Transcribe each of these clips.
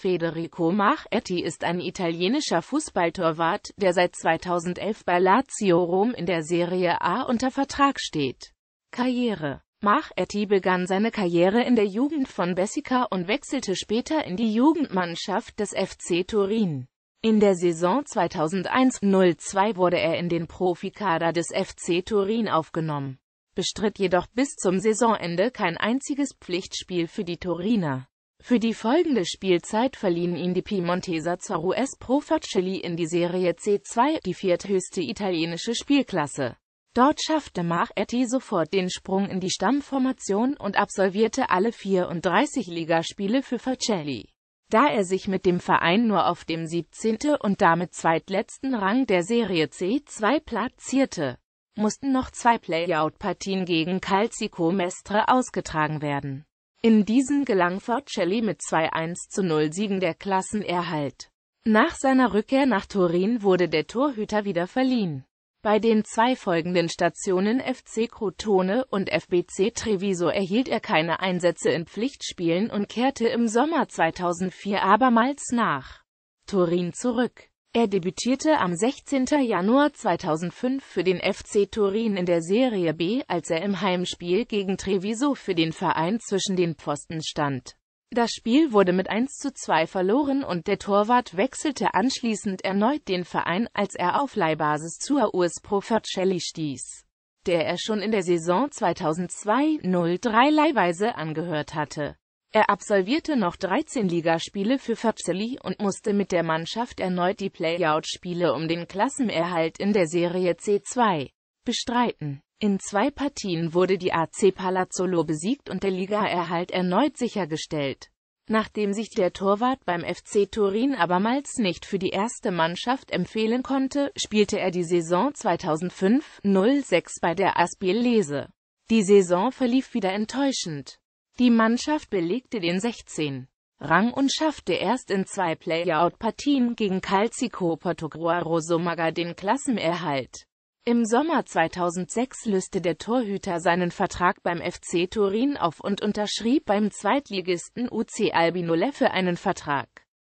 Federico Marchetti ist ein italienischer Fußballtorwart, der seit 2011 bei Lazio Rom in der Serie A unter Vertrag steht. Karriere Marchetti begann seine Karriere in der Jugend von Bessica und wechselte später in die Jugendmannschaft des FC Turin. In der Saison 2001-02 wurde er in den Profikader des FC Turin aufgenommen, bestritt jedoch bis zum Saisonende kein einziges Pflichtspiel für die Turiner. Für die folgende Spielzeit verliehen ihn die Piemonteser zur US Pro Facchili in die Serie C2, die vierthöchste italienische Spielklasse. Dort schaffte Marchetti sofort den Sprung in die Stammformation und absolvierte alle 34 Ligaspiele für Facchili. Da er sich mit dem Verein nur auf dem 17. und damit zweitletzten Rang der Serie C2 platzierte, mussten noch zwei Playout-Partien gegen Calcico Mestre ausgetragen werden. In diesen gelang Forcelli mit 2-1 zu 0 Siegen der Klassenerhalt. Nach seiner Rückkehr nach Turin wurde der Torhüter wieder verliehen. Bei den zwei folgenden Stationen FC Crotone und FBC Treviso erhielt er keine Einsätze in Pflichtspielen und kehrte im Sommer 2004 abermals nach Turin zurück. Er debütierte am 16. Januar 2005 für den FC Turin in der Serie B, als er im Heimspiel gegen Treviso für den Verein zwischen den Pfosten stand. Das Spiel wurde mit 1 zu 2 verloren und der Torwart wechselte anschließend erneut den Verein, als er auf Leihbasis zur US Pro Profercelli stieß, der er schon in der Saison 2002-03 leihweise angehört hatte. Er absolvierte noch 13 Ligaspiele für Vercelli und musste mit der Mannschaft erneut die Playout-Spiele um den Klassenerhalt in der Serie C2 bestreiten. In zwei Partien wurde die AC Palazzolo besiegt und der Ligaerhalt erneut sichergestellt. Nachdem sich der Torwart beim FC Turin abermals nicht für die erste Mannschaft empfehlen konnte, spielte er die Saison 2005-06 bei der Aspiel Lese. Die Saison verlief wieder enttäuschend. Die Mannschaft belegte den 16. Rang und schaffte erst in zwei Playout-Partien gegen Calcico Portogruaro Somaga den Klassenerhalt. Im Sommer 2006 löste der Torhüter seinen Vertrag beim FC Turin auf und unterschrieb beim Zweitligisten UC Albino Leffe einen Vertrag.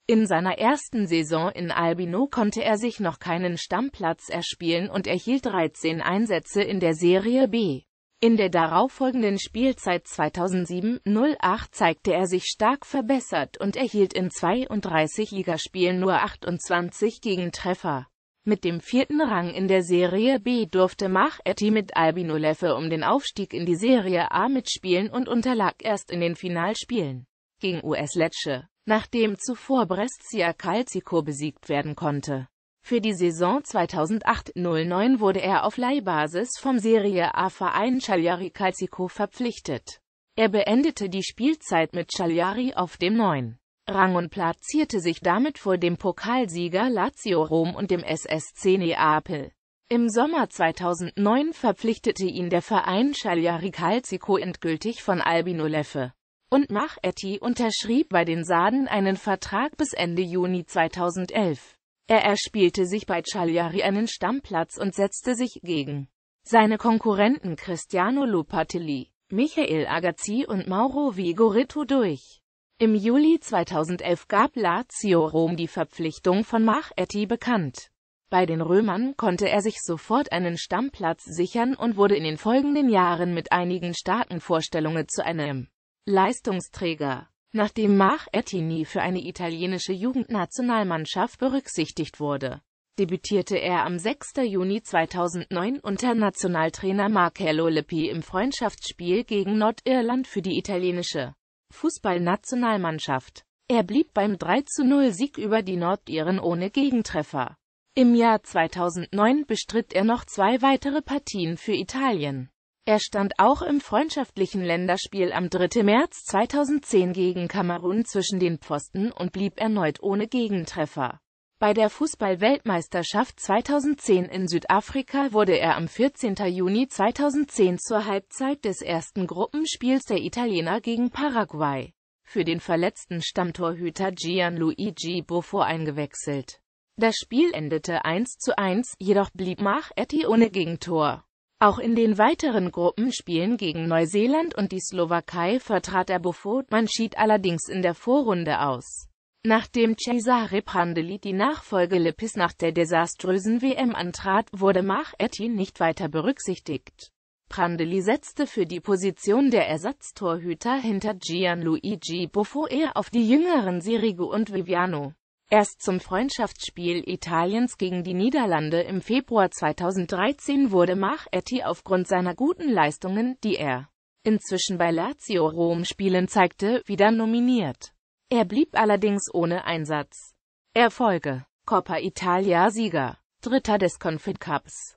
In seiner ersten Saison in Albino konnte er sich noch keinen Stammplatz erspielen und erhielt 13 Einsätze in der Serie B. In der darauffolgenden Spielzeit 2007-08 zeigte er sich stark verbessert und erhielt in 32 Ligaspielen nur 28 Gegentreffer. Mit dem vierten Rang in der Serie B durfte Mach Etty mit Albino Leffe um den Aufstieg in die Serie A mitspielen und unterlag erst in den Finalspielen gegen US Lecce, nachdem zuvor Brescia Calcico besiegt werden konnte. Für die Saison 2008-09 wurde er auf Leihbasis vom Serie A-Verein Cagliari Calcico verpflichtet. Er beendete die Spielzeit mit Cagliari auf dem 9. Rang und platzierte sich damit vor dem Pokalsieger Lazio Rom und dem SSC Neapel. Im Sommer 2009 verpflichtete ihn der Verein Cagliari Calcico endgültig von Albino Leffe. Und Mach Etti unterschrieb bei den Sarden einen Vertrag bis Ende Juni 2011. Er erspielte sich bei Cagliari einen Stammplatz und setzte sich gegen seine Konkurrenten Cristiano Lupatelli, Michael Agazzi und Mauro Vigoritu durch. Im Juli 2011 gab Lazio Rom die Verpflichtung von Mach Etti bekannt. Bei den Römern konnte er sich sofort einen Stammplatz sichern und wurde in den folgenden Jahren mit einigen starken Vorstellungen zu einem Leistungsträger nachdem Mach Ettini für eine italienische Jugendnationalmannschaft berücksichtigt wurde. Debütierte er am 6. Juni 2009 unter Nationaltrainer Marcello Lippi im Freundschaftsspiel gegen Nordirland für die italienische Fußballnationalmannschaft. Er blieb beim 3-0-Sieg über die Nordiren ohne Gegentreffer. Im Jahr 2009 bestritt er noch zwei weitere Partien für Italien. Er stand auch im freundschaftlichen Länderspiel am 3. März 2010 gegen Kamerun zwischen den Pfosten und blieb erneut ohne Gegentreffer. Bei der Fußball-Weltmeisterschaft 2010 in Südafrika wurde er am 14. Juni 2010 zur Halbzeit des ersten Gruppenspiels der Italiener gegen Paraguay für den verletzten Stammtorhüter Gianluigi Buffo eingewechselt. Das Spiel endete 1 zu 1, jedoch blieb Mach Etty ohne Gegentor. Auch in den weiteren Gruppenspielen gegen Neuseeland und die Slowakei vertrat er Buffon, man schied allerdings in der Vorrunde aus. Nachdem Cesare Prandelli die Nachfolge Lippis nach der desaströsen WM antrat, wurde Mach Ettin nicht weiter berücksichtigt. Prandelli setzte für die Position der Ersatztorhüter hinter Gianluigi Buffo eher auf die jüngeren Sirigu und Viviano. Erst zum Freundschaftsspiel Italiens gegen die Niederlande im Februar 2013 wurde Mach Etty aufgrund seiner guten Leistungen, die er inzwischen bei Lazio Rom spielen zeigte, wieder nominiert. Er blieb allerdings ohne Einsatz. Erfolge Coppa Italia Sieger, Dritter des Confit Cups.